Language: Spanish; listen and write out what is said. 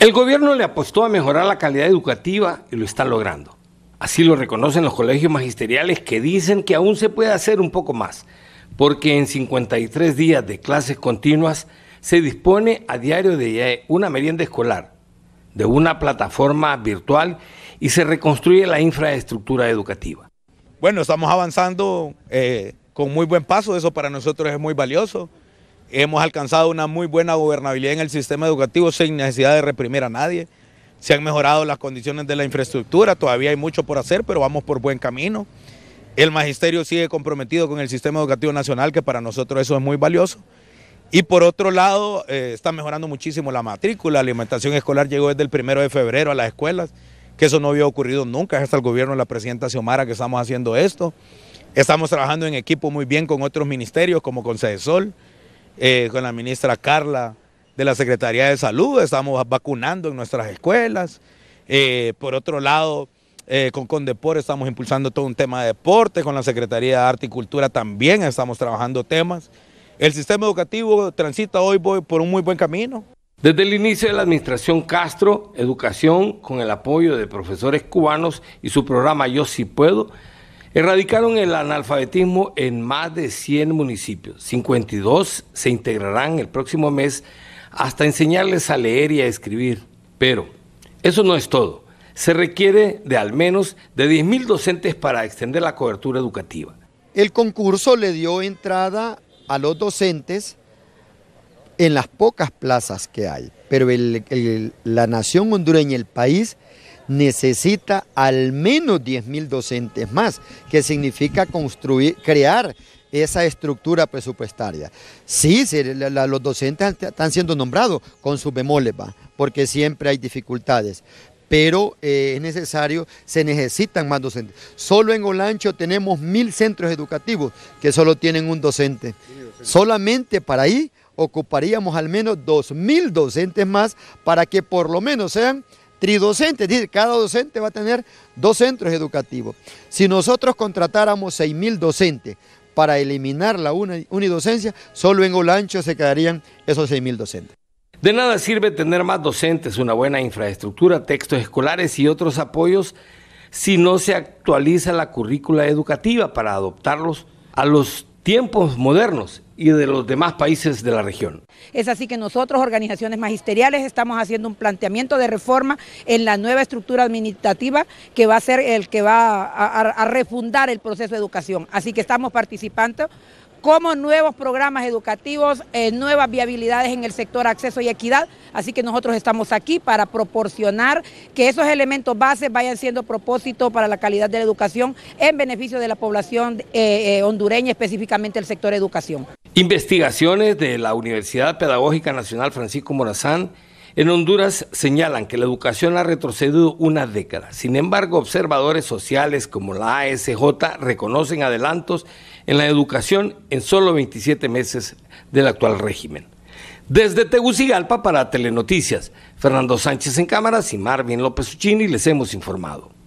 El gobierno le apostó a mejorar la calidad educativa y lo está logrando. Así lo reconocen los colegios magisteriales que dicen que aún se puede hacer un poco más, porque en 53 días de clases continuas se dispone a diario de eh, una merienda escolar, de una plataforma virtual y se reconstruye la infraestructura educativa. Bueno, estamos avanzando eh, con muy buen paso, eso para nosotros es muy valioso. Hemos alcanzado una muy buena gobernabilidad en el sistema educativo sin necesidad de reprimir a nadie. Se han mejorado las condiciones de la infraestructura, todavía hay mucho por hacer, pero vamos por buen camino. El magisterio sigue comprometido con el sistema educativo nacional, que para nosotros eso es muy valioso. Y por otro lado, eh, está mejorando muchísimo la matrícula. La alimentación escolar llegó desde el primero de febrero a las escuelas, que eso no había ocurrido nunca. hasta el gobierno de la presidenta Xiomara que estamos haciendo esto. Estamos trabajando en equipo muy bien con otros ministerios, como con Sol eh, con la ministra Carla de la Secretaría de Salud, estamos vacunando en nuestras escuelas. Eh, por otro lado, eh, con Condepor estamos impulsando todo un tema de deporte, con la Secretaría de Arte y Cultura también estamos trabajando temas. El sistema educativo transita hoy por un muy buen camino. Desde el inicio de la administración Castro, Educación, con el apoyo de profesores cubanos y su programa Yo sí puedo, Erradicaron el analfabetismo en más de 100 municipios. 52 se integrarán el próximo mes hasta enseñarles a leer y a escribir. Pero eso no es todo. Se requiere de al menos de 10.000 docentes para extender la cobertura educativa. El concurso le dio entrada a los docentes en las pocas plazas que hay, pero la nación hondureña, el país, necesita al menos 10.000 docentes más, que significa construir, crear esa estructura presupuestaria. Sí, los docentes están siendo nombrados con su bemoles, porque siempre hay dificultades. Pero eh, es necesario, se necesitan más docentes. Solo en Olancho tenemos mil centros educativos que solo tienen un docente. Solamente para ahí ocuparíamos al menos dos mil docentes más para que por lo menos sean tridocentes, cada docente va a tener dos centros educativos. Si nosotros contratáramos 6.000 docentes para eliminar la unidocencia, solo en Olancho se quedarían esos 6.000 docentes. De nada sirve tener más docentes, una buena infraestructura, textos escolares y otros apoyos si no se actualiza la currícula educativa para adoptarlos a los tiempos modernos y de los demás países de la región. Es así que nosotros, organizaciones magisteriales, estamos haciendo un planteamiento de reforma en la nueva estructura administrativa que va a ser el que va a, refundar el proceso de educación. Así que estamos participando como nuevos programas educativos, eh, nuevas viabilidades en el sector acceso y equidad. Así que nosotros estamos aquí para proporcionar que esos elementos bases vayan siendo propósito para la calidad de la educación en beneficio de la población eh, eh, hondureña, específicamente el sector educación. Investigaciones de la Universidad Pedagógica Nacional Francisco Morazán en Honduras señalan que la educación ha retrocedido una década. Sin embargo, observadores sociales como la ASJ reconocen adelantos en la educación en solo 27 meses del actual régimen. Desde Tegucigalpa para Telenoticias, Fernando Sánchez en cámaras y Marvin López Uchini les hemos informado.